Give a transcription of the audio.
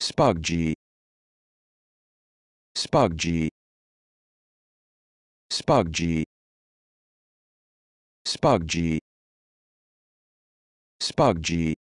Spoggy. Spoggy. Spoggy. Spoggy. Spoggy.